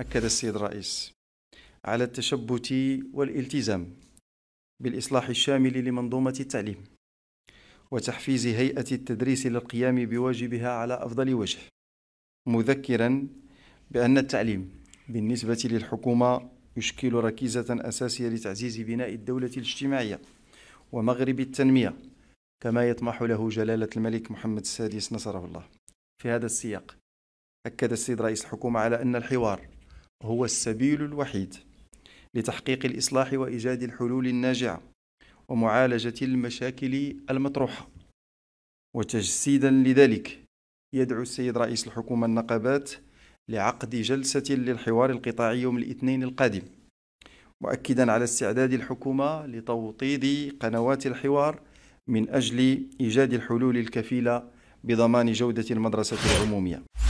أكد السيد الرئيس على التشبت والالتزام بالإصلاح الشامل لمنظومة التعليم وتحفيز هيئة التدريس للقيام بواجبها على أفضل وجه مذكرا بأن التعليم بالنسبة للحكومة يشكل ركيزة أساسية لتعزيز بناء الدولة الاجتماعية ومغرب التنمية كما يطمح له جلالة الملك محمد السادس نصره الله في هذا السياق أكد السيد رئيس الحكومة على أن الحوار هو السبيل الوحيد لتحقيق الإصلاح وإيجاد الحلول الناجعة ومعالجة المشاكل المطروحة وتجسيدا لذلك يدعو السيد رئيس الحكومة النقابات لعقد جلسة للحوار القطاعي يوم الاثنين القادم مؤكدا على استعداد الحكومة لتوطيد قنوات الحوار من أجل إيجاد الحلول الكفيلة بضمان جودة المدرسة العمومية